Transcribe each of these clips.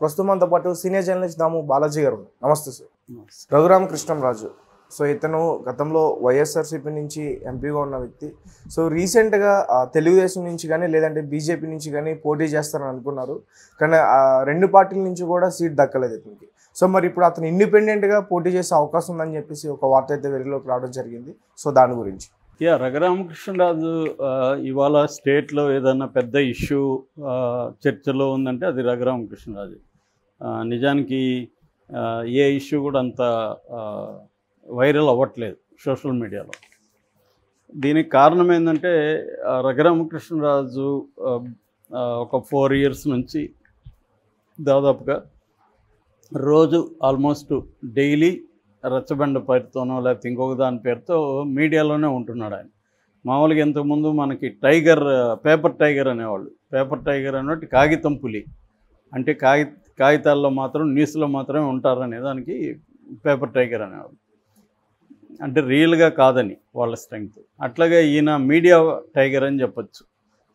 ప్రస్తుతం మనతో పాటు సీనియర్ జర్నలిస్ట్ దాము బాలాజీ గారు నమస్తే సార్ రఘురామ రాజు సో ఇతను గతంలో వైఎస్ఆర్సీపీ నుంచి ఎంపీగా ఉన్న వ్యక్తి సో రీసెంట్గా తెలుగుదేశం నుంచి కానీ లేదంటే బీజేపీ నుంచి కానీ పోటీ చేస్తారని అనుకున్నారు కానీ రెండు పార్టీల నుంచి కూడా సీట్ దక్కలేదు ఇతనికి సో మరి ఇప్పుడు అతను ఇండిపెండెంట్గా పోటీ చేసే అవకాశం ఉందని చెప్పేసి ఒక వార్త అయితే వెలుగులోకి రావడం జరిగింది సో దాని గురించి యా రఘురామకృష్ణరాజు ఇవాళ స్టేట్లో ఏదన్నా పెద్ద ఇష్యూ చర్చలో ఉందంటే అది రఘురామకృష్ణరాజు నిజానికి ఏ ఇష్యూ కూడా అంత వైరల్ అవ్వట్లేదు సోషల్ మీడియాలో దీనికి కారణం ఏంటంటే రఘురామకృష్ణరాజు ఒక ఫోర్ ఇయర్స్ నుంచి దాదాపుగా రోజు ఆల్మోస్ట్ డైలీ రచ్చబండ పేరుతోనో లేకపోతే ఇంకొక దాని పేరుతో మీడియాలోనే ఉంటున్నాడు ఆయన మామూలుగా ఇంతకుముందు మనకి టైగర్ పేపర్ టైగర్ అనేవాళ్ళు పేపర్ టైగర్ అనేటి కాగితం పులి అంటే కాగి కాగితాల్లో మాత్రం న్యూస్లో మాత్రమే ఉంటారనే దానికి పేపర్ టైగర్ అనేవాళ్ళు అంటే రియల్గా కాదని వాళ్ళ స్ట్రెంగ్త్ అట్లాగే ఈయన మీడియా టైగర్ అని చెప్పచ్చు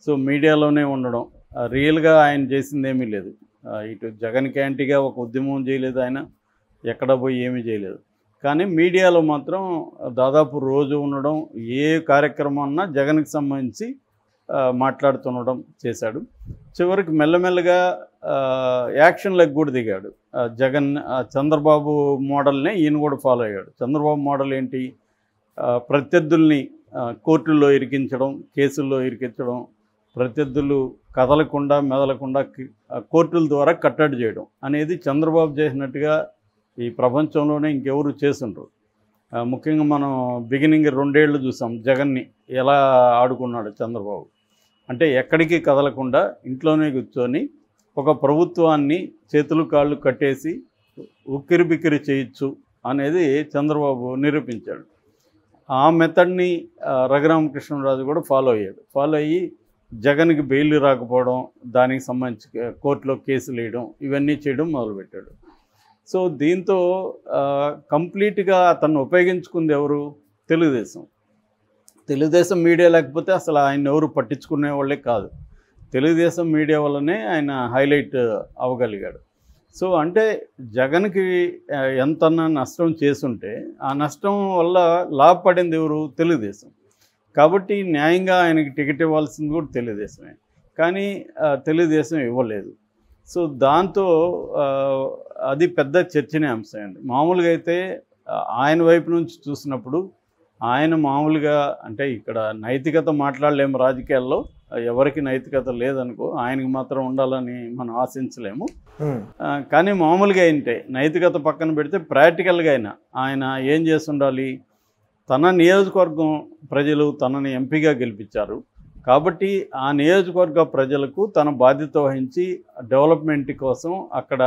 సో మీడియాలోనే ఉండడం రియల్గా ఆయన చేసింది ఏమీ లేదు ఇటు జగన్కి యాంటీగా ఒక ఉద్యమం చేయలేదు ఆయన ఎక్కడ పోయి ఏమీ చేయలేదు కానీ మీడియాలో మాత్రం దాదాపు రోజు ఉండడం ఏ కార్యక్రమం అన్నా జగన్కి సంబంధించి మాట్లాడుతుండడం చేశాడు చివరికి మెల్లమెల్లగా యాక్షన్లకు కూడా దిగాడు జగన్ చంద్రబాబు మోడల్నే ఈయన కూడా ఫాలో అయ్యాడు చంద్రబాబు మోడల్ ఏంటి ప్రత్యర్థుల్ని కోర్టుల్లో ఇరికించడం కేసుల్లో ఇరికించడం ప్రత్యర్థులు కదలకుండా మెదలకుండా కోర్టుల ద్వారా కట్టడి చేయడం అనేది చంద్రబాబు చేసినట్టుగా ఈ ప్రపంచంలోనే ఇంకెవరు చేసిండ్రు ముఖ్యంగా మనం బిగినింగ్ రెండేళ్లు చూసాం జగన్ని ఎలా ఆడుకున్నాడు చంద్రబాబు అంటే ఎక్కడికి కదలకుండా ఇంట్లోనే కూర్చొని ఒక ప్రభుత్వాన్ని చేతులు కాళ్ళు కట్టేసి ఉక్కిరి బిక్కిరి చేయొచ్చు అనేది చంద్రబాబు నిరూపించాడు ఆ మెథడ్ని రఘురామకృష్ణరాజు కూడా ఫాలో అయ్యాడు ఫాలో అయ్యి జగన్కి బెయిల్ రాకపోవడం దానికి సంబంధించి కోర్టులో కేసులు వేయడం ఇవన్నీ చేయడం మొదలుపెట్టాడు సో దీంతో కంప్లీట్గా అతను ఉపయోగించుకుంది ఎవరు తెలుగుదేశం తెలుగుదేశం మీడియా లేకపోతే అసలు ఆయన ఎవరు పట్టించుకునే వాళ్ళే కాదు తెలుగుదేశం మీడియా వల్లనే ఆయన హైలైట్ అవ్వగలిగాడు సో అంటే జగన్కి ఎంత నష్టం చేసుంటే ఆ నష్టం వల్ల లాభపడింది ఎవరు తెలుగుదేశం కాబట్టి న్యాయంగా ఆయనకి టికెట్ ఇవ్వాల్సింది కూడా తెలుగుదేశమే కానీ తెలుగుదేశం ఇవ్వలేదు సో దాంతో అది పెద్ద అంశం అండి మామూలుగా అయితే ఆయన వైపు నుంచి చూసినప్పుడు ఆయన మామూలుగా అంటే ఇక్కడ నైతికత మాట్లాడలేము రాజకీయాల్లో ఎవరికి నైతికత లేదనుకో ఆయనకి మాత్రం ఉండాలని మనం ఆశించలేము కానీ మామూలుగా అయింటే నైతికత పక్కన పెడితే ప్రాక్టికల్గా అయినా ఆయన ఏం చేసి ఉండాలి తన నియోజకవర్గం ప్రజలు తనని ఎంపీగా గెలిపించారు కాబట్టి ఆ నియోజకవర్గ ప్రజలకు తన బాధ్యత వహించి డెవలప్మెంట్ కోసం అక్కడ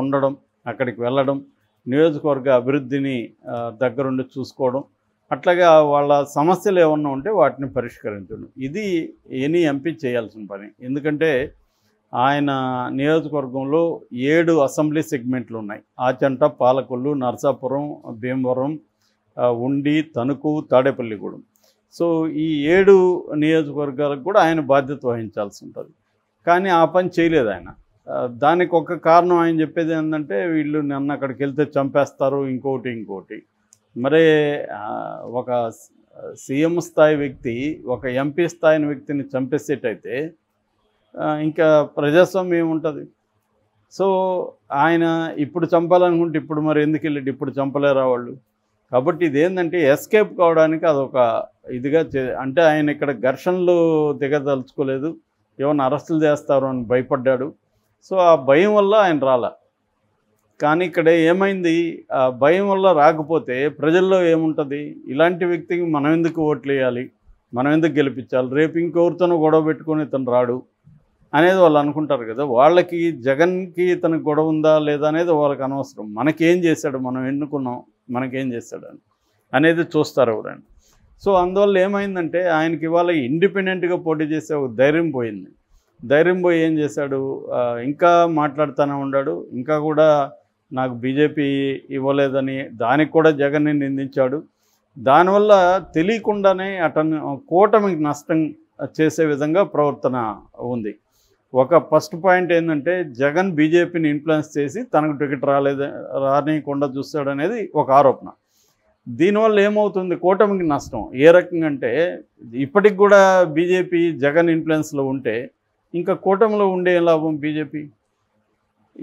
ఉండడం అక్కడికి వెళ్ళడం నియోజకవర్గ అభివృద్ధిని దగ్గరుండి చూసుకోవడం అట్లాగే వాళ్ళ సమస్యలు ఏమన్నా ఉంటే వాటిని పరిష్కరించడం ఇది ఎనీ ఎంపీ చేయాల్సిన పని ఎందుకంటే ఆయన నియోజకవర్గంలో ఏడు అసెంబ్లీ సెగ్మెంట్లు ఉన్నాయి ఆచంట పాలకొల్లు నర్సాపురం భీమవరం ఉండి తణుకు తాడేపల్లిగూడెం సో ఈ ఏడు నియోజకవర్గాలకు కూడా ఆయన బాధ్యత వహించాల్సి ఉంటుంది కానీ ఆ పని చేయలేదు ఆయన దానికి ఒక కారణం ఆయన చెప్పేది ఏంటంటే వీళ్ళు నన్ను అక్కడికి వెళ్తే చంపేస్తారు ఇంకోటి ఇంకోటి మరే ఒక సీఎం స్థాయి వ్యక్తి ఒక ఎంపీ స్థాయిని వ్యక్తిని చంపేసేటైతే ఇంకా ప్రజాస్వామ్యం ఏముంటుంది సో ఆయన ఇప్పుడు చంపాలనుకుంటే ఇప్పుడు మరి ఎందుకు వెళ్ళి ఇప్పుడు చంపలేరా వాళ్ళు కాబట్టి ఇదేంటంటే ఎస్కేప్ కావడానికి అదొక ఇదిగా అంటే ఆయన ఇక్కడ ఘర్షణలు దిగదలుచుకోలేదు ఏమైనా అరెస్టులు చేస్తారు అని భయపడ్డాడు సో ఆ భయం వల్ల ఆయన రాలే కానీ ఇక్కడ ఏమైంది ఆ భయం వల్ల రాకపోతే ప్రజల్లో ఏముంటుంది ఇలాంటి వ్యక్తికి మనం ఎందుకు ఓట్లు వేయాలి మనం ఎందుకు గెలిపించాలి రేపు ఇంకొకరితోనూ గొడవ పెట్టుకొని ఇతను రాడు అనేది వాళ్ళు అనుకుంటారు కదా వాళ్ళకి జగన్కి ఇతను గొడవ ఉందా లేదా అనేది వాళ్ళకి అనవసరం మనకేం చేశాడు మనం ఎన్నుకున్నాం మనకేం చేశాడు అని అనేది చూస్తారు ఎవరైనా సో అందువల్ల ఏమైందంటే ఆయనకి ఇవాళ ఇండిపెండెంట్గా పోటీ చేసే ఒక ధైర్యం పోయింది ధైర్యం పోయి ఏం చేశాడు ఇంకా మాట్లాడుతూనే ఉన్నాడు ఇంకా కూడా నాకు బీజేపీ ఇవ్వలేదని దానికి కూడా జగన్ని నిందించాడు దానివల్ల తెలియకుండానే అతను కూటమికి నష్టం చేసే విధంగా ప్రవర్తన ఉంది ఒక ఫస్ట్ పాయింట్ ఏంటంటే జగన్ బీజేపీని ఇన్ఫ్లుయెన్స్ చేసి తనకు టికెట్ రాలేదు రానియకుండా చూస్తాడనేది ఒక ఆరోపణ దీనివల్ల ఏమవుతుంది కూటమికి నష్టం ఏ రకంగా అంటే ఇప్పటికి కూడా బీజేపీ జగన్ ఇన్ఫ్లుయెన్స్లో ఉంటే ఇంకా కూటమిలో ఉండే లాభం బీజేపీ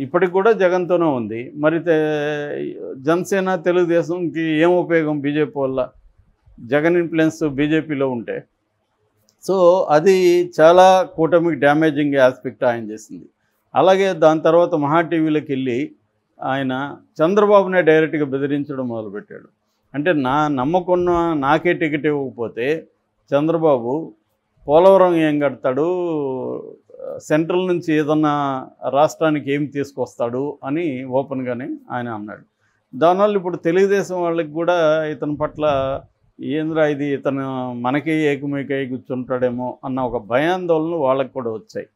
ఇప్పటికి కూడా జగన్తోనే ఉంది మరి జనసేన తెలుగుదేశంకి ఏం ఉపయోగం బీజేపీ వల్ల జగన్ ఇన్ఫ్లుయెన్స్ బీజేపీలో ఉంటే సో అది చాలా కూటమికి డ్యామేజింగ్ ఆస్పెక్ట్ ఆయన చేసింది అలాగే దాని తర్వాత మహా టీవీలోకి వెళ్ళి ఆయన చంద్రబాబునే డైరెక్ట్గా బెదిరించడం మొదలుపెట్టాడు అంటే నా నమ్మకున్న నాకే టికెట్ ఇవ్వకపోతే చంద్రబాబు పోలవరం ఏం కడతాడు సెంట్రల్ నుంచి ఏదన్నా రాష్ట్రానికి ఏం తీసుకొస్తాడు అని ఓపెన్గానే ఆయన అన్నాడు దానివల్ల ఇప్పుడు తెలుగుదేశం వాళ్ళకి కూడా ఇతని పట్ల ఏంద్రా ఇది ఇతను మనకే ఏకమేకై కూర్చుంటాడేమో అన్న ఒక భయాందోళన వాళ్ళకి కూడా వచ్చాయి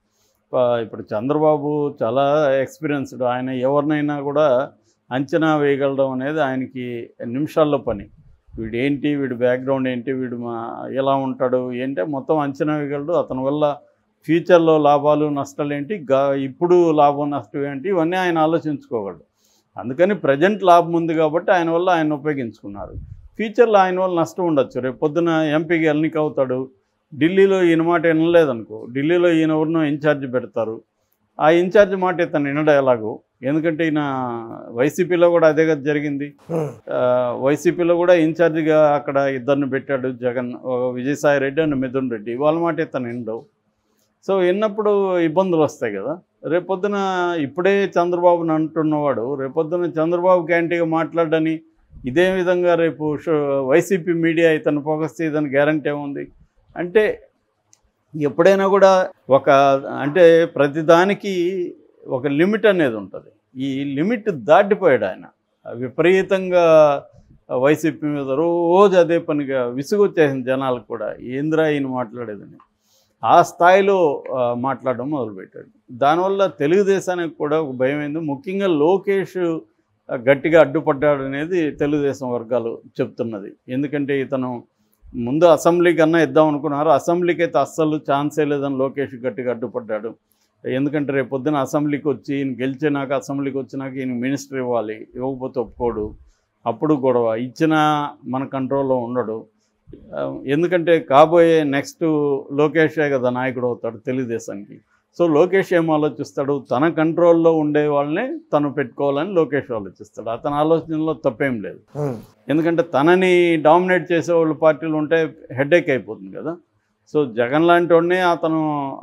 ఇప్పుడు చంద్రబాబు చాలా ఎక్స్పీరియన్స్డ్ ఆయన ఎవరినైనా కూడా అంచనా వేయగలడం అనేది ఆయనకి నిమిషాల్లో పని వీడు ఏంటి వీడి బ్యాక్గ్రౌండ్ ఏంటి వీడు మా ఎలా ఉంటాడు ఏంటి మొత్తం అంచనా వేయగలడు అతని వల్ల ఫ్యూచర్లో లాభాలు నష్టాలు ఏంటి గా ఇప్పుడు లాభం నష్టం ఏంటి ఇవన్నీ ఆయన ఆలోచించుకోగలడు అందుకని ప్రజెంట్ లాభం ఉంది కాబట్టి ఆయన వల్ల ఆయన ఉపయోగించుకున్నారు ఫ్యూచర్లో ఆయన వల్ల నష్టం ఉండొచ్చు రేపు పొద్దున ఎంపీకి ఎల్నికి అవుతాడు ఢిల్లీలో ఈయన మాట వినలేదనుకో ఢిల్లీలో ఈయన ఎవరినో ఇన్ఛార్జ్ పెడతారు ఆ ఇన్ఛార్జ్ మాట ఇతను వినడా ఎలాగో ఎందుకంటే ఈయన వైసీపీలో కూడా అదే కదా జరిగింది వైసీపీలో కూడా ఇన్ఛార్జిగా అక్కడ ఇద్దరిని పెట్టాడు జగన్ విజయసాయి రెడ్డి అండ్ మిథున్ రెడ్డి వాళ్ళ మాట ఇతను వినడవు సో విన్నప్పుడు ఇబ్బందులు వస్తాయి కదా రేపొద్దున ఇప్పుడే చంద్రబాబుని అంటున్నవాడు రేపొద్దున చంద్రబాబు క్యాంటీగా మాట్లాడని ఇదే విధంగా రేపు వైసీపీ మీడియా ఇతను ఫోకస్ చేయదని గ్యారంటీ ఏముంది అంటే ఎప్పుడైనా కూడా ఒక అంటే ప్రతిదానికి ఒక లిమిట్ అనేది ఉంటుంది ఈ లిమిట్ దాటిపోయాడు ఆయన విపరీతంగా వైసీపీ మీద రోజు అదే పనిగా విసుగొచ్చేసింది జనాలకు కూడా ఏంద్రా ఈయన మాట్లాడేదని ఆ స్థాయిలో మాట్లాడడం మొదలుపెట్టాడు దానివల్ల తెలుగుదేశానికి కూడా ఒక భయం అయింది ముఖ్యంగా లోకేష్ గట్టిగా అడ్డుపడ్డాడు అనేది తెలుగుదేశం వర్గాలు చెప్తున్నది ఎందుకంటే ఇతను ముందు అసెంబ్లీ కన్నా ఇద్దాం అనుకున్నారు అసెంబ్లీకి అయితే అస్సలు ఛాన్సే లేదని లోకేష్ గట్టిగా అడ్డుపడ్డాడు ఎందుకంటే రేపు పొద్దున అసెంబ్లీకి వచ్చి ఈయన గెలిచినాక అసెంబ్లీకి వచ్చినాక ఈయన మినిస్టర్ ఇవ్వాలి ఇవ్వకపోతే ఒప్పుకోడు అప్పుడు గొడవ ఇచ్చినా మన కంట్రోల్లో ఉండడు ఎందుకంటే కాబోయే నెక్స్ట్ లోకేషే కదా నాయకుడు అవుతాడు తెలుగుదేశానికి సో లోకేష్ ఏం ఆలోచిస్తాడు తన కంట్రోల్లో ఉండే వాళ్ళని తను పెట్టుకోవాలని లోకేష్ ఆలోచిస్తాడు అతని ఆలోచనలో తప్పేం లేదు ఎందుకంటే తనని డామినేట్ చేసే వాళ్ళు పార్టీలు ఉంటే హెడేక్ అయిపోతుంది కదా సో జగన్ లాంటి వాడిని అతను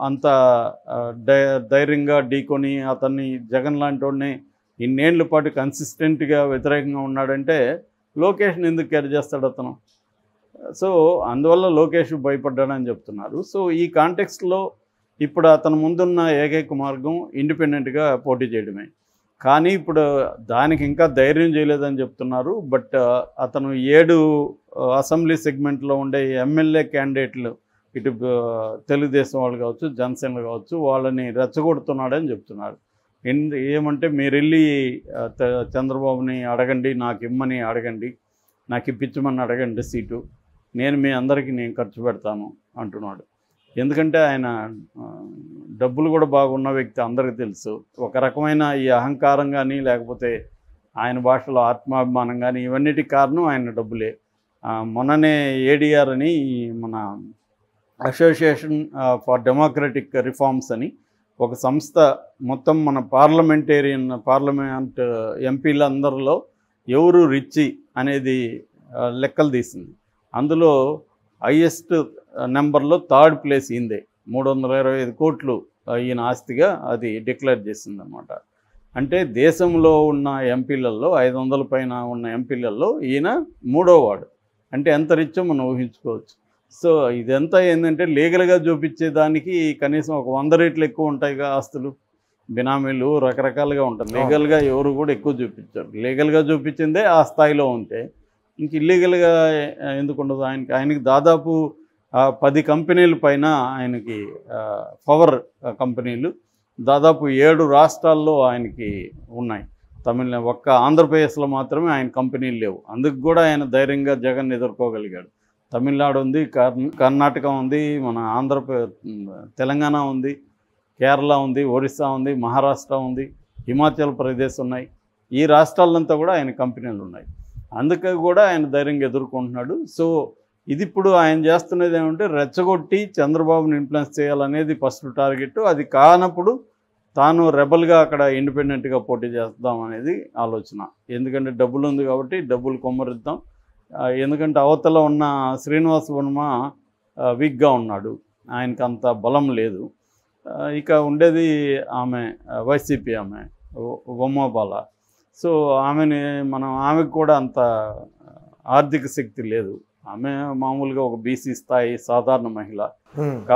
అంత ధైర్యంగా ఢీకొని అతన్ని జగన్ లాంటి వాడిని ఇన్నేళ్ళ పాటు కన్సిస్టెంట్గా వ్యతిరేకంగా ఉన్నాడంటే లోకేష్ని ఎందుకు క్యారీ చేస్తాడు అతను సో అందువల్ల లోకేష్ భయపడ్డాడని చెప్తున్నారు సో ఈ కాంటెక్స్లో ఇప్పుడు అతని ముందున్న ఏకైక మార్గం ఇండిపెండెంట్గా పోటీ చేయడమే కానీ ఇప్పుడు దానికి ఇంకా ధైర్యం చేయలేదని చెప్తున్నారు బట్ అతను ఏడు అసెంబ్లీ సెగ్మెంట్లో ఉండే ఎమ్మెల్యే క్యాండిడేట్లు ఇటు తెలుగుదేశం వాళ్ళు కావచ్చు జనసేనలు కావచ్చు వాళ్ళని రెచ్చగొడుతున్నాడని చెప్తున్నారు ఏమంటే మీరు వెళ్ళి చంద్రబాబుని అడగండి నాకు ఇమ్మని అడగండి నాకు ఇప్పించమని అడగండి సీటు నేను మీ అందరికీ నేను ఖర్చు పెడతాను అంటున్నాడు ఎందుకంటే ఆయన డబ్బులు కూడా బాగున్న వ్యక్తి అందరికీ తెలుసు ఒక రకమైన ఈ అహంకారం కానీ లేకపోతే ఆయన భాషలో ఆత్మాభిమానం కానీ ఇవన్నిటికి కారణం ఆయన డబ్బులే మొన్ననే ఏడిఆర్ అని మన అసోసియేషన్ ఫర్ డెమోక్రటిక్ రిఫార్మ్స్ అని ఒక సంస్థ మొత్తం మన పార్లమెంటేరియన్ పార్లమెంట్ ఎంపీలందరిలో ఎవరు రిచ్చి అనేది లెక్కలు తీసింది అందులో హయ్యెస్ట్ నెంబర్లో థర్డ్ ప్లేస్ ఈందే మూడు వందల ఇరవై ఐదు కోట్లు ఈయన ఆస్తిగా అది డిక్లేర్ చేసిందనమాట అంటే దేశంలో ఉన్న ఎంపీలలో ఐదు వందల పైన ఉన్న ఎంపీలలో ఈయన మూడోవాడు అంటే ఎంత రిచ్చో మనం ఊహించుకోవచ్చు సో ఇదంతా ఏంటంటే లీగల్గా చూపించేదానికి కనీసం ఒక వంద రేట్లు ఎక్కువ ఉంటాయిగా ఆస్తులు బినామీలు రకరకాలుగా ఉంటాయి లీగల్గా ఎవరు కూడా ఎక్కువ చూపించారు లీగల్గా చూపించిందే ఆ స్థాయిలో ఉంటే ఇంక ఇల్లీగల్గా ఎందుకు ఉండదు ఆయనకి ఆయనకి దాదాపు పది కంపెనీల పైన ఆయనకి పవర్ కంపెనీలు దాదాపు ఏడు రాష్ట్రాల్లో ఆయనకి ఉన్నాయి తమిళ ఒక్క ఆంధ్రప్రదేశ్లో మాత్రమే ఆయన కంపెనీలు లేవు అందుకు కూడా ఆయన ధైర్యంగా జగన్ ఎదుర్కోగలిగాడు తమిళనాడు ఉంది కర్ణాటక ఉంది మన ఆంధ్రప్రదేశ్ తెలంగాణ ఉంది కేరళ ఉంది ఒరిస్సా ఉంది మహారాష్ట్ర ఉంది హిమాచల్ ప్రదేశ్ ఉన్నాయి ఈ రాష్ట్రాలంతా కూడా ఆయన కంపెనీలు ఉన్నాయి అందుకే కూడా ఆయన ధైర్యంగా ఎదుర్కొంటున్నాడు సో ఇది ఇప్పుడు ఆయన చేస్తున్నది ఏమంటే రెచ్చగొట్టి చంద్రబాబును ఇన్ఫ్లుయెన్స్ చేయాలనేది ఫస్ట్ టార్గెట్ అది కానప్పుడు తాను రెబల్గా అక్కడ ఇండిపెండెంట్గా పోటీ చేద్దాం అనేది ఆలోచన ఎందుకంటే డబ్బులు ఉంది కాబట్టి డబ్బులు కొమ్మరిద్దాం ఎందుకంటే అవతల ఉన్న శ్రీనివాస వర్మ వీక్గా ఉన్నాడు ఆయనకు అంత బలం లేదు ఇక ఉండేది ఆమె వైసీపీ ఆమె బొమ్మబాల సో ఆమెని మనం ఆమెకు కూడా అంత ఆర్థిక శక్తి లేదు ఆమె మామూలుగా ఒక బీసీ స్థాయి సాధారణ మహిళ